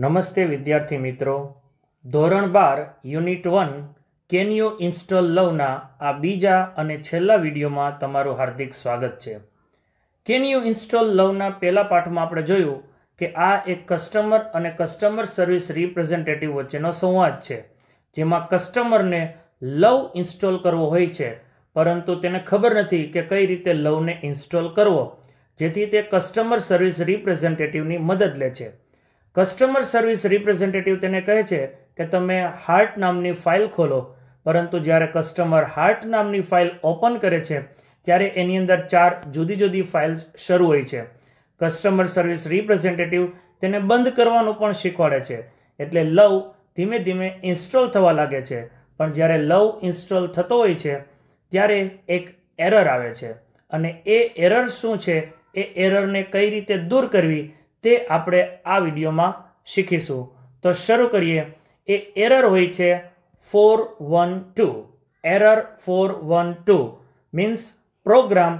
નમસ્તે વિદ્યાર્થી મિત્રો ધોરણ બાર unit one can you install લવના આ બીજા અને છેલ્લા વિડીયોમાં તમારું હાર્દિક સ્વાગત છે કેન યુ ઇન્સ્ટોલ લવના પહેલા પાઠમાં આપણે જોયું કે આ એક કસ્ટમર અને કસ્ટમર સર્વિસ રિપ્રેઝેન્ટેટિવ વચ્ચેનો સંવાદ છે જેમાં કસ્ટમરને લવ ઇન્સ્ટોલ કરવો હોય છે પરંતુ તેને ખબર નથી કે કઈ રીતે લવને ઇન્સ્ટોલ કરવો જેથી તે કસ્ટમર સર્વિસ રિપ્રેઝેન્ટેટિવની મદદ લે છે કસ્ટમર સર્વિસ રિપ્રેઝેન્ટેટિવ તેને કહે છે કે તમે હાર્ટ નામની ફાઇલ ખોલો પરંતુ જ્યારે કસ્ટમર હાર્ટ નામની ફાઇલ ઓપન કરે છે ત્યારે એની અંદર ચાર જુદી જુદી ફાઇલ શરૂ હોય છે કસ્ટમર સર્વિસ રિપ્રેઝેન્ટેટિવ તેને બંધ કરવાનું પણ શીખવાડે છે એટલે લવ ધીમે ધીમે ઇન્સ્ટોલ થવા લાગે છે પણ જ્યારે લવ ઇન્સ્ટોલ થતો હોય છે ત્યારે એક એરર આવે છે અને એ એરર શું છે એ એરરને કઈ રીતે દૂર કરવી તે આપણે આ વિડીયોમાં શીખીશું તો શરૂ કરીએ એ એરર હોય છે four one two error four one two means program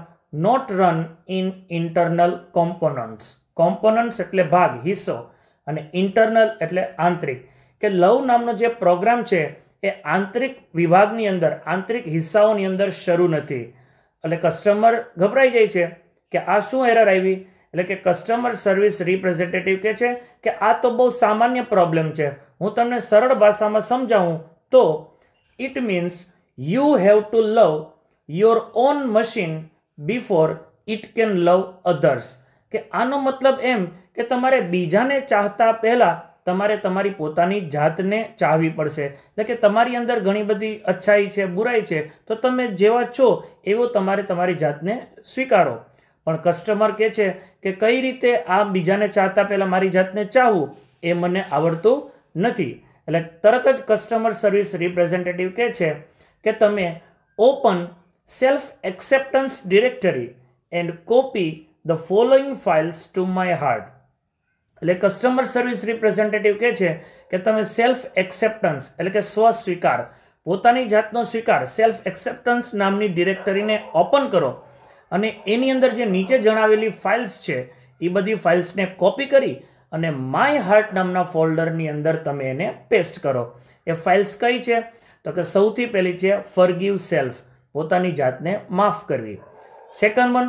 not run in internal components components એટલે ભાગ હિસ્સો અને ઇન્ટરનલ એટલે આંતરિક કે લવ નામનો જે પ્રોગ્રામ છે એ આંતરિક વિભાગની અંદર આંતરિક હિસ્સાઓની અંદર શરૂ નથી એટલે કસ્ટમર ગભરાઈ જાય છે કે આ શું એરર આવી એટલે કે કસ્ટમર સર્વિસ રિપ્રેઝેન્ટેટિવ કહે છે કે આ તો બહુ સામાન્ય પ્રોબ્લેમ છે હું તમને સરળ ભાષામાં સમજાવું તો it means you have to love your own machine before it can love others કે આનો મતલબ એમ કે તમારે બીજાને ચાહતા પહેલાં તમારે તમારી પોતાની જાતને ચાહવી પડશે એટલે કે તમારી અંદર ઘણી બધી અચ્છાઈ છે બુરાઈ છે તો તમે જેવા છો એવો તમારે તમારી જાતને સ્વીકારો પણ કસ્ટમર કહે છે કે કઈ રીતે આ બીજાને ચાહતા પહેલાં મારી જાતને ચાહવું એ મને આવડતું નથી એટલે તરત જ કસ્ટમર સર્વિસ રિપ્રેઝેન્ટેટિવ કહે છે કે તમે open self acceptance directory and copy the following files to my heart એટલે કસ્ટમર સર્વિસ રિપ્રેઝેન્ટેટિવ કહે છે કે તમે સેલ્ફ એક્સેપ્ટન્સ એટલે કે સ્વ સ્વીકાર પોતાની જાતનો સ્વીકાર સેલ્ફ એક્સેપ્ટન્સ નામની ડિરેક્ટરીને ઓપન કરો અને એની અંદર જે નીચે જણાવેલી ફાઇલ્સ છે એ બધી ફાઇલ્સને કોપી કરી અને માય હાર્ટ નામના ફોલ્ડરની અંદર તમે એને પેસ્ટ કરો એ ફાઇલ્સ કઈ છે તો કે સૌથી પહેલી છે ફરગીવ સેલ્ફ પોતાની જાતને માફ કરવી સેકન્ડ વન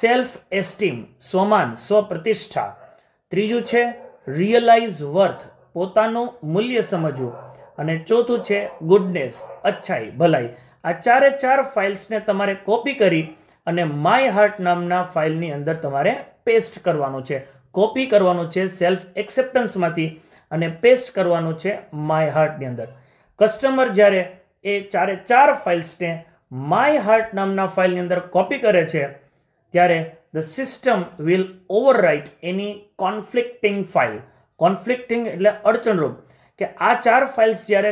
સેલ્ફ એસ્ટીમ સ્વમાન સ્વપ્રતિષ્ઠા ત્રીજું છે રિયલાઇઝ વર્થ પોતાનું મૂલ્ય સમજવું અને ચોથું છે ગુડનેસ અચ્છાઈ ભલાઈ આ ચારે ચાર ફાઇલ્સને તમારે કોપી કરી અને માય હાર્ટ નામના ફાઇલની અંદર તમારે પેસ્ટ કરવાનું છે કોપી કરવાનું છે સેલ્ફ એક્સેપ્ટન્સમાંથી અને પેસ્ટ કરવાનું છે માય હાર્ટની અંદર કસ્ટમર જ્યારે એ ચારે ચાર ફાઇલ્સને માય હાર્ટ નામના ફાઇલની અંદર કોપી કરે છે ત્યારે the system will overwrite any conflicting file conflicting એટલે અડચણરૂપ કે આ ચાર ફાઇલ્સ જ્યારે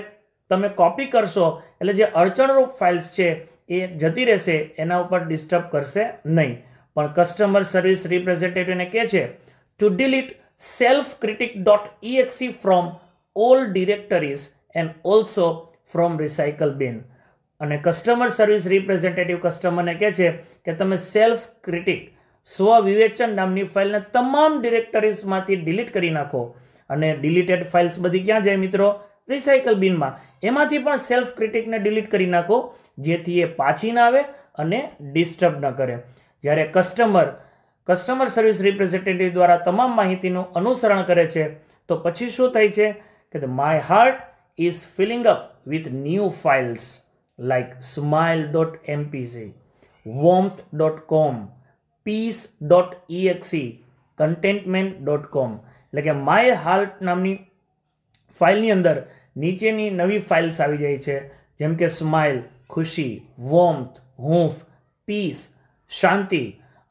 તમે કોપી કરશો એટલે જે અડચણરૂપ ફાઇલ્સ છે એ જતી રહેશે એના ઉપર ડિસ્ટર્બ કરશે નહીં પણ કસ્ટમર સર્વિસ રિપ્રેઝેન્ટેટિવને કહે છે to delete self critic dot exe from all directories and also from recycle bin અને કસ્ટમર સર્વિસ રિપ્રેઝેન્ટેટિવ કસ્ટમરને કહે છે કે તમે સેલ્ફ ક્રિટિક સ્વ વિવેચન નામની ફાઇલને તમામ ડિરેક્ટરીઝમાંથી ડિલીટ કરી નાખો અને ડિલીટેડ ફાઇલ્સ બધી ક્યાં જાય મિત્રો રિસાયકલ બિનમાં એમાંથી પણ સેલ્ફ ક્રિટિકને ડિલીટ કરી નાખો જેથી એ પાછી ના આવે અને ડિસ્ટર્બ ન કરે જ્યારે કસ્ટમર કસ્ટમર સર્વિસ રિપ્રેઝેન્ટેટિવ દ્વારા તમામ માહિતીનું અનુસરણ કરે છે તો પછી શું થાય છે કે my heart is filling up with new files like smile dot MPC warmth dot com peace dot exe contentment dot com એટલે કે માય હાર્ટ નામની ફાઇલની અંદર નીચેની નવી ફાઇલ્સ આવી જાય છે જેમ કે સ્માઇલ ખુશી વોમ્થ હૂંફ પીસ શાંતિ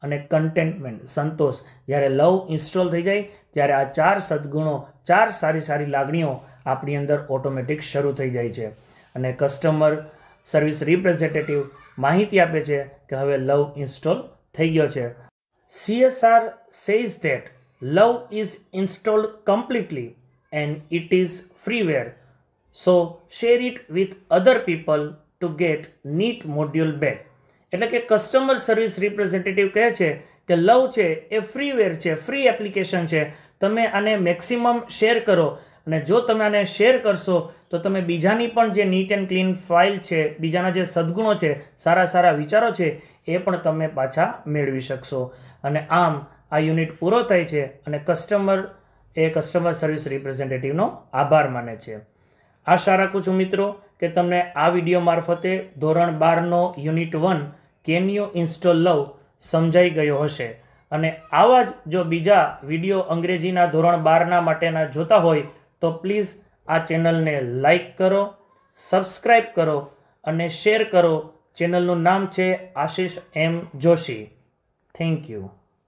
અને કન્ટેન્ટમેન્ટ સંતોષ જ્યારે લવ ઇન્સ્ટોલ થઈ જાય ત્યારે આ ચાર સદગુણો ચાર સારી સારી લાગણીઓ આપણી અંદર ઓટોમેટિક શરૂ થઈ જાય છે અને કસ્ટમર સર્વિસ રિપ્રેઝેન્ટેટિવ માહિતી આપે છે કે હવે લવ ઇન્સ્ટોલ થઈ ગયો છે CSR says that love is installed completely and it is freeware so share it with other people to get neat module back એટલે કે કસ્ટમર સર્વિસ રિપ્રેઝેન્ટેટિવ કહે છે કે લવ છે એ ફ્રીવેર છે ફ્રી એપ્લિકેશન છે તમે આને મેક્સિમમ શેર કરો અને જો તમે આને શેર કરશો તો તમે બીજાની પણ જે નીટ એન્ડ ક્લીન ફાઇલ છે બીજાના જે સદગુણો છે સારા સારા વિચારો છે એ પણ તમે પાછા મેળવી શકશો અને આમ આ યુનિટ પૂરો થાય છે અને કસ્ટમર એ કસ્ટમર સર્વિસ રિપ્રેઝેન્ટેટિવનો આભાર માને છે આશા રાખું છું મિત્રો કે તમને આ વિડીયો મારફતે ધોરણ બારનો unit one can you install love સમજાઈ ગયો હશે અને આવા જ જો બીજા વિડીયો અંગ્રેજીના ધોરણ બારના માટેના જોતા હોય તો પ્લીઝ આ ચેનલને લાઈક કરો સબસ્ક્રાઈબ કરો અને શેર કરો ચેનલનું નામ છે Ashish M Joshi thank you